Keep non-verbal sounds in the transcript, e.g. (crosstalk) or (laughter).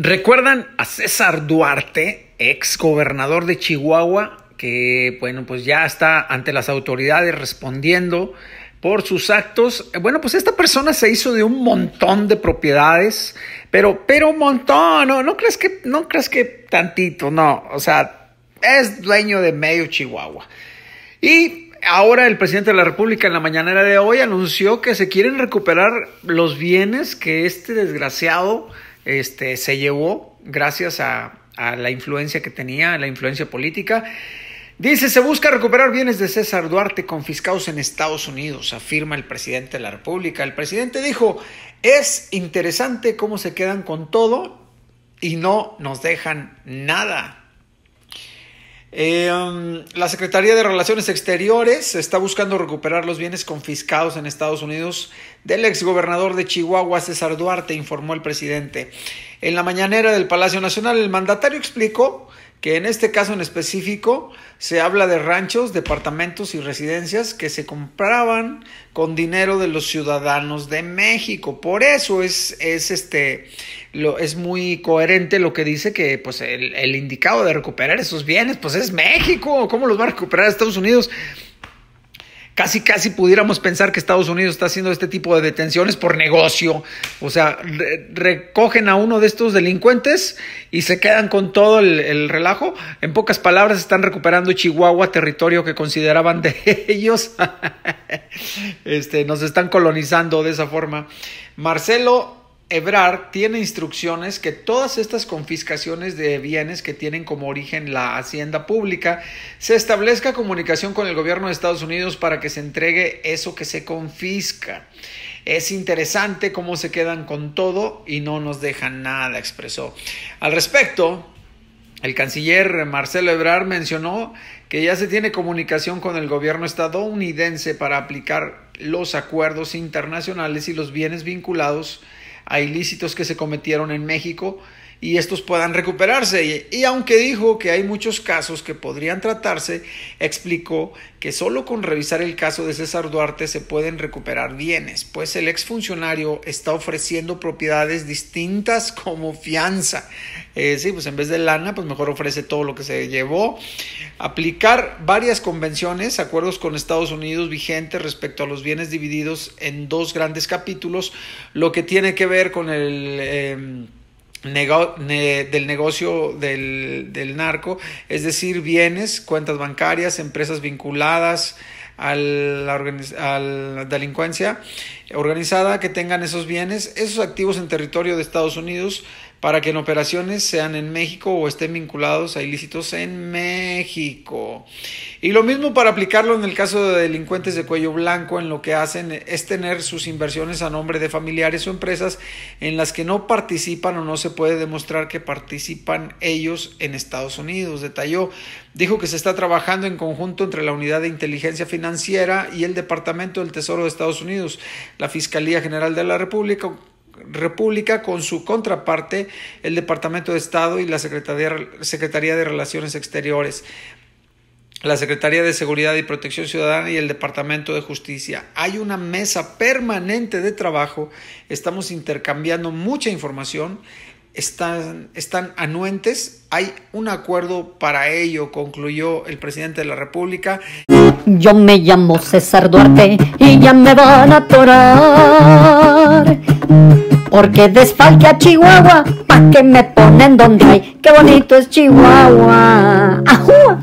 ¿Recuerdan a César Duarte, ex gobernador de Chihuahua, que bueno, pues ya está ante las autoridades respondiendo por sus actos. Eh, bueno, pues esta persona se hizo de un montón de propiedades, pero, pero un montón, no, no crees que, no crees que tantito, no, o sea, es dueño de medio Chihuahua. Y ahora el presidente de la República en la mañanera de hoy anunció que se quieren recuperar los bienes que este desgraciado este, se llevó gracias a, la influencia que tenía, la influencia política. Dice, se busca recuperar bienes de César Duarte confiscados en Estados Unidos, afirma el presidente de la República. El presidente dijo, es interesante cómo se quedan con todo y no nos dejan nada. Eh, um, la Secretaría de Relaciones Exteriores está buscando recuperar los bienes confiscados en Estados Unidos del exgobernador de Chihuahua, César Duarte, informó el presidente. En la mañanera del Palacio Nacional, el mandatario explicó que en este caso en específico se habla de ranchos, departamentos y residencias que se compraban con dinero de los ciudadanos de México. Por eso es, es este, lo, es muy coherente lo que dice que pues, el, indicado de recuperar esos bienes pues es México. ¿Cómo los va a recuperar Estados Unidos? casi casi pudiéramos pensar que Estados Unidos está haciendo este tipo de detenciones por negocio. O sea, recogen a uno de estos delincuentes y se quedan con todo el, el, relajo. En pocas palabras, están recuperando Chihuahua, territorio que consideraban de (laughs) ellos. (laughs) este, nos están colonizando de esa forma. Marcelo Ebrar tiene instrucciones que todas estas confiscaciones de bienes que tienen como origen la hacienda pública se establezca comunicación con el gobierno de Estados Unidos para que se entregue eso que se confisca. Es interesante cómo se quedan con todo y no nos dejan nada, expresó. Al respecto, el canciller Marcelo Ebrar mencionó que ya se tiene comunicación con el gobierno estadounidense para aplicar los acuerdos internacionales y los bienes vinculados a ilícitos que se cometieron en México y estos puedan recuperarse. Y, aunque dijo que hay muchos casos que podrían tratarse, explicó que solo con revisar el caso de César Duarte se pueden recuperar bienes, pues el exfuncionario está ofreciendo propiedades distintas (laughs) como fianza. Eh, sí, pues en vez de lana, pues mejor ofrece todo lo que se llevó. Aplicar varias convenciones, acuerdos con Estados Unidos vigentes respecto a los bienes divididos en dos grandes capítulos, lo que tiene que ver con el... Em, del negocio del, narco, es decir, bienes, cuentas bancarias, empresas vinculadas, a a la, delincuencia organizada que tengan esos bienes, esos activos en territorio de Estados Unidos, para que en operaciones sean en México o estén vinculados a ilícitos en México. Y lo mismo para aplicarlo en el caso de delincuentes de cuello blanco, en lo que hacen es tener sus inversiones a nombre de familiares o empresas en las que no participan o no se puede demostrar que participan ellos en Estados Unidos. Detalló, dijo que se está trabajando en conjunto entre la Unidad de Inteligencia Financiera y el Departamento del Tesoro de Estados Unidos la Fiscalía General de la República, República con su contraparte, el Departamento de Estado y la Secretaría, Secretaría de Relaciones Exteriores la Secretaría de Seguridad y Protección Ciudadana y el Departamento de Justicia. Hay una mesa permanente de trabajo, estamos intercambiando mucha información, están, están anuentes, hay un acuerdo para ello, concluyó el presidente de la República. Yo me llamo César Duarte y ya me van a atorar. Porque desfalque a Chihuahua, pa' que me ponen donde hay. ¡Qué bonito es Chihuahua! ¡Ajú!